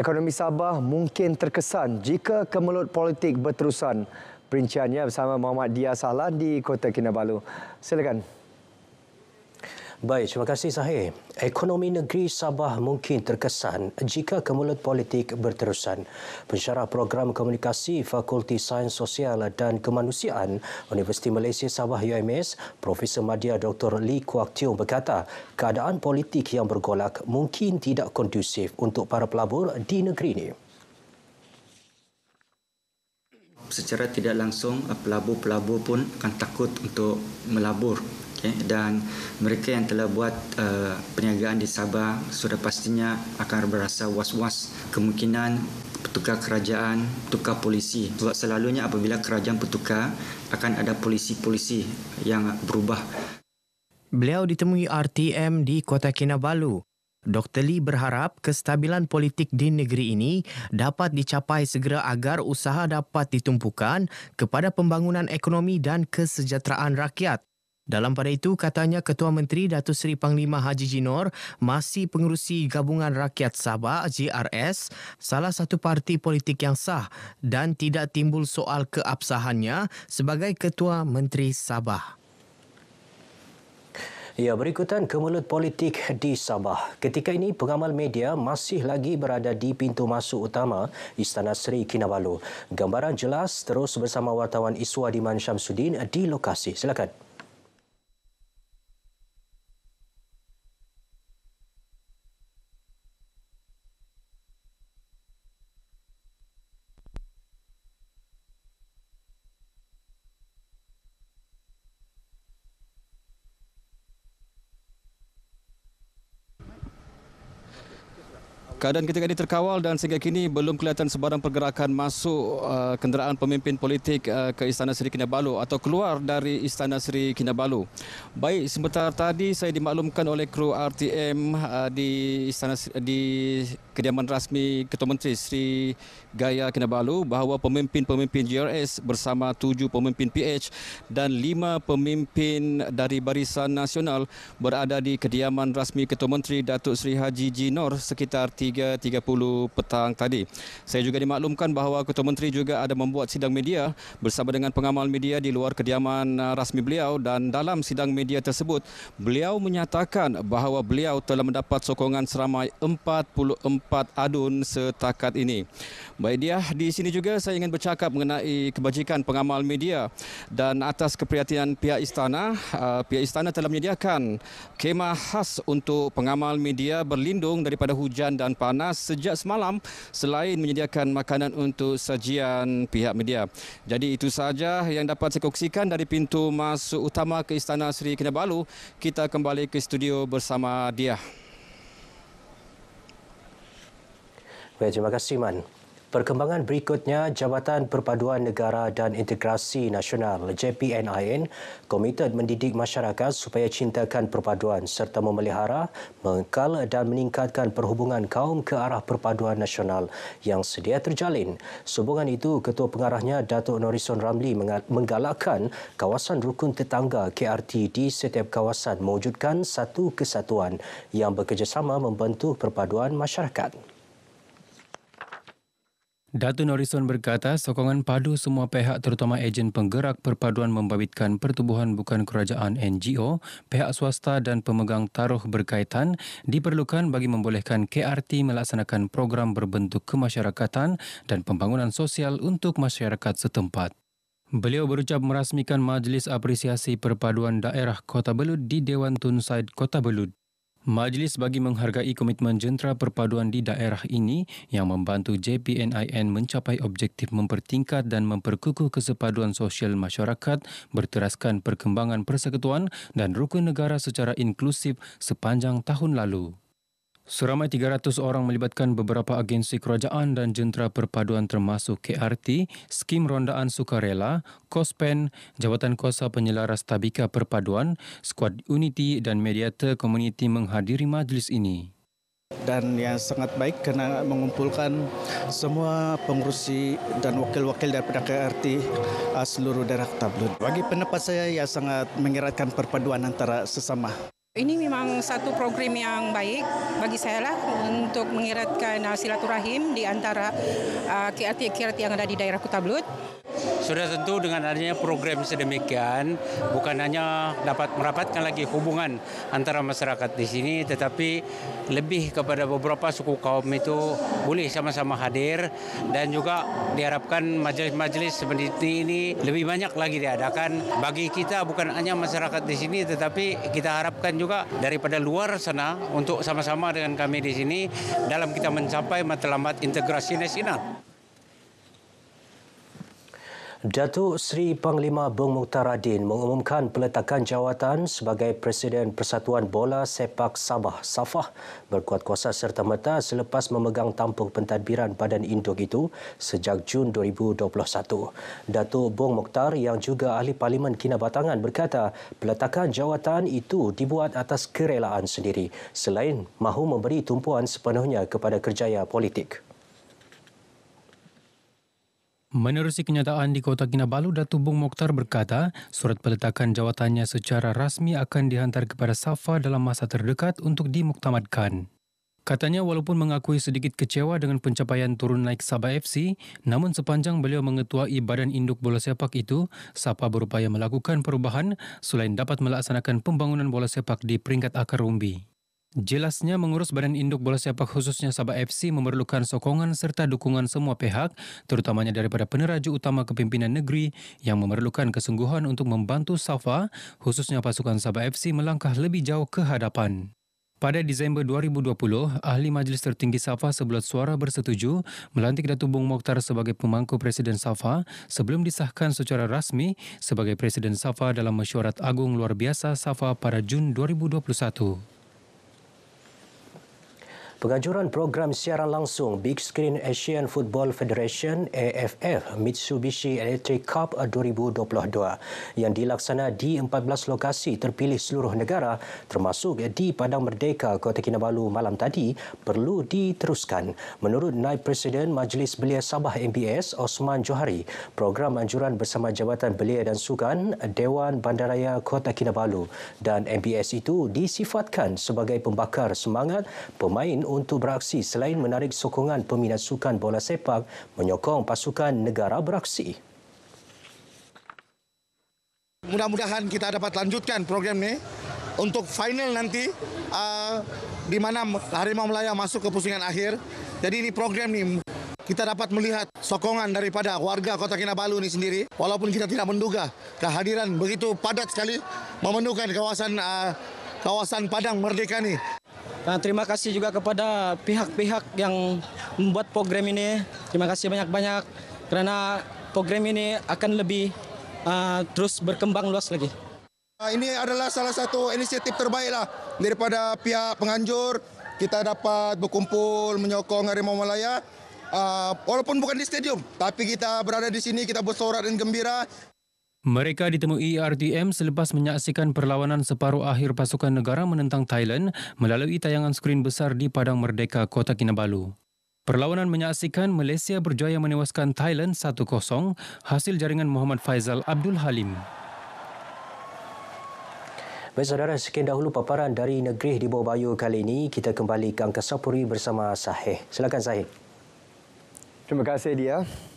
Ekonomi Sabah mungkin terkesan jika kemelut politik berterusan. Perinciannya bersama Muhammad Dia Sahlan di Kota Kinabalu. Silakan. Baik, terima kasih Sahih. Ekonomi negeri Sabah mungkin terkesan jika kemulut politik berterusan. Pensyarah Program Komunikasi Fakulti Sains Sosial dan Kemanusiaan Universiti Malaysia Sabah UMS, Profesor Madya Dr. Lee Kuak Tiong berkata, keadaan politik yang bergolak mungkin tidak kondusif untuk para pelabur di negeri ini. Secara tidak langsung, pelabur-pelabur pun akan takut untuk melabur okay, dan mereka yang telah buat uh, perniagaan di Sabah sudah pastinya akan berasa was-was kemungkinan petugas kerajaan, petugas polisi. Sebab selalunya apabila kerajaan petugas akan ada polisi-polisi yang berubah. Beliau ditemui RTM di Kota Kinabalu. Dr. Lee berharap kestabilan politik di negeri ini dapat dicapai segera agar usaha dapat ditumpukan kepada pembangunan ekonomi dan kesejahteraan rakyat. Dalam pada itu, katanya Ketua Menteri Datuk Seri Panglima Haji Jinor masih pengerusi Gabungan Rakyat Sabah GRS, salah satu parti politik yang sah dan tidak timbul soal keabsahannya sebagai Ketua Menteri Sabah. Ya, berikutan kemelut politik di Sabah. Ketika ini, pengamal media masih lagi berada di pintu masuk utama Istana Seri Kinabalu. Gambaran jelas terus bersama wartawan Iswadiman Diman Syamsuddin di lokasi. Silakan. Silakan. Keadaan ketika ini terkawal dan sehingga kini belum kelihatan sebarang pergerakan masuk uh, kenderaan pemimpin politik uh, ke Istana Seri Kinabalu atau keluar dari Istana Seri Kinabalu. Baik, sebentar tadi saya dimaklumkan oleh kru RTM uh, di Istana di kediaman rasmi Ketua Menteri Seri Gaya Kinabalu bahawa pemimpin-pemimpin GRS bersama tujuh pemimpin PH dan lima pemimpin dari Barisan Nasional berada di kediaman rasmi Ketua Menteri Datuk Seri Haji Jinor sekitar 3.30 petang tadi. Saya juga dimaklumkan bahawa Ketua Menteri juga ada membuat sidang media bersama dengan pengamal media di luar kediaman uh, rasmi beliau dan dalam sidang media tersebut, beliau menyatakan bahawa beliau telah mendapat sokongan seramai 44 adun setakat ini. Baik dia, di sini juga saya ingin bercakap mengenai kebajikan pengamal media dan atas keprihatinan pihak istana, uh, pihak istana telah menyediakan kemah khas untuk pengamal media berlindung daripada hujan dan panas sejak semalam selain menyediakan makanan untuk sajian pihak media. Jadi itu sahaja yang dapat saya kongsikan dari pintu masuk utama ke Istana Seri Kinabalu. Kita kembali ke studio bersama dia. Baik, terima kasih, Man. Perkembangan berikutnya, Jabatan Perpaduan Negara dan Integrasi Nasional JPNIN komited mendidik masyarakat supaya cintakan perpaduan serta memelihara, mengekal dan meningkatkan perhubungan kaum ke arah perpaduan nasional yang sedia terjalin. Sehubungan itu, Ketua Pengarahnya Datuk Norison Ramli menggalakkan kawasan rukun tetangga KRT di setiap kawasan mewujudkan satu kesatuan yang bekerjasama membentuk perpaduan masyarakat. Datu Norison berkata sokongan padu semua pihak terutama ejen penggerak perpaduan membabitkan pertubuhan bukan kerajaan NGO, pihak swasta dan pemegang taruh berkaitan diperlukan bagi membolehkan KRT melaksanakan program berbentuk kemasyarakatan dan pembangunan sosial untuk masyarakat setempat. Beliau berucap merasmikan Majlis Apresiasi Perpaduan Daerah Kota Belud di Dewan Tun Said Kota Belud. Majlis bagi menghargai komitmen jentera perpaduan di daerah ini yang membantu JPNIN mencapai objektif mempertingkat dan memperkukuh kesepaduan sosial masyarakat berteraskan perkembangan persekutuan dan rukun negara secara inklusif sepanjang tahun lalu. Seramai 300 orang melibatkan beberapa agensi kerajaan dan jentera perpaduan termasuk KRT, Skim Rondaan Sukarela, KOSPen, Jabatan Kuasa Penyelaras Tabika Perpaduan, Skuad Unity dan Mediator Komuniti menghadiri majlis ini. Dan yang sangat baik kena mengumpulkan semua pengurusi dan wakil-wakil daripada KRT ah, seluruh daerah Tablun. Bagi pendapat saya, ia sangat mengeratkan perpaduan antara sesama. Ini memang satu program yang baik bagi saya lah untuk mengeratkan uh, silaturahim di antara uh, krt yang ada di daerah Kota Belud. Sudah tentu dengan adanya program sedemikian, bukan hanya dapat merapatkan lagi hubungan antara masyarakat di sini, tetapi lebih kepada beberapa suku kaum itu boleh sama-sama hadir dan juga diharapkan majelis-majelis seperti ini lebih banyak lagi diadakan bagi kita bukan hanya masyarakat di sini tetapi kita harapkan juga daripada luar sana untuk sama-sama dengan kami di sini dalam kita mencapai matlamat integrasi nasional. Datuk Seri Panglima Bung Mukhtar Radin mengumumkan peletakan jawatan sebagai Presiden Persatuan Bola Sepak Sabah Safah berkuat kuasa serta merta selepas memegang tampuk pentadbiran badan induk itu sejak Jun 2021. Datuk Bung Mukhtar yang juga ahli Parlimen Kinabatangan berkata peletakan jawatan itu dibuat atas kerelaan sendiri selain mahu memberi tumpuan sepenuhnya kepada kerjaya politik. Menerusi kenyataan di Kota Kinabalu, Datu Bung Mokhtar berkata, surat peletakan jawatannya secara rasmi akan dihantar kepada Safa dalam masa terdekat untuk dimuktamadkan. Katanya walaupun mengakui sedikit kecewa dengan pencapaian turun naik Sabah FC, namun sepanjang beliau mengetuai badan induk bola sepak itu, Sapa berupaya melakukan perubahan selain dapat melaksanakan pembangunan bola sepak di peringkat akar umbi. Jelasnya mengurus badan induk bola sepak khususnya Sabah FC memerlukan sokongan serta dukungan semua pihak terutamanya daripada peneraju utama kepimpinan negeri yang memerlukan kesungguhan untuk membantu Safa khususnya pasukan Sabah FC melangkah lebih jauh ke hadapan. Pada Disember 2020, Ahli Majlis Tertinggi Safa sebelah suara bersetuju melantik Datuk Bung Mokhtar sebagai pemangku Presiden Safa sebelum disahkan secara rasmi sebagai Presiden Safa dalam mesyuarat agung luar biasa Safa pada Jun 2021. Penganjuran program siaran langsung Big Screen Asian Football Federation AFF Mitsubishi Electric Cup 2022 yang dilaksana di 14 lokasi terpilih seluruh negara termasuk di Padang Merdeka Kota Kinabalu malam tadi perlu diteruskan. Menurut Naib Presiden Majlis Belia Sabah MBS Osman Johari, program anjuran bersama Jabatan Belia dan Sukan Dewan Bandaraya Kota Kinabalu dan MBS itu disifatkan sebagai pembakar semangat pemain untuk beraksi selain menarik sokongan peminat sukan bola sepak menyokong pasukan negara beraksi. Mudah-mudahan kita dapat lanjutkan program ini untuk final nanti uh, di mana Harimau Melayu masuk ke pusingan akhir. Jadi ini program ini kita dapat melihat sokongan daripada warga Kota Kinabalu ini sendiri. Walaupun kita tidak menduga kehadiran begitu padat sekali memenuhkan kawasan uh, kawasan Padang Merdeka ini. Nah, terima kasih juga kepada pihak-pihak yang membuat program ini. Terima kasih banyak-banyak karena program ini akan lebih uh, terus berkembang luas lagi. Ah, ini adalah salah satu inisiatif terbaik lah daripada pihak penganjur. Kita dapat berkumpul menyokong Harimau Malaya. Uh, walaupun bukan di stadium, tapi kita berada di sini, kita bersorak dan gembira Mereka ditemui e RTM selepas menyaksikan perlawanan separuh akhir pasukan negara menentang Thailand melalui tayangan skrin besar di Padang Merdeka, Kota Kinabalu. Perlawanan menyaksikan Malaysia berjaya menewaskan Thailand 1-0 hasil jaringan Muhammad Faizal Abdul Halim. Baik saudara, sekian dahulu paparan dari negeri di bawah bayu kali ini. Kita kembali ke Angkasa Puri bersama Sahih. Silakan Sahih. Terima kasih dia.